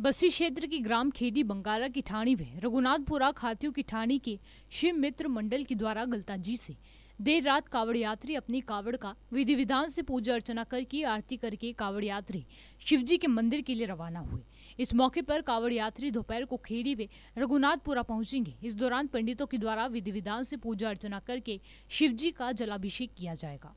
बस्ती क्षेत्र के ग्राम खेडी बंगारा की ठाणी में रघुनाथपुरा खातियों की ठाणी के शिव मित्र मंडल के द्वारा गलताजी से देर रात कावड़ यात्री अपनी कावड़ का विधि विधान से पूजा अर्चना करके आरती करके कावड़ यात्री शिवजी के मंदिर के लिए रवाना हुए इस मौके पर कावड़ यात्री दोपहर को खेड़ी वे रघुनाथपुरा पहुंचेंगे इस दौरान पंडितों के द्वारा विधि विधान से पूजा अर्चना करके शिवजी का जलाभिषेक किया जाएगा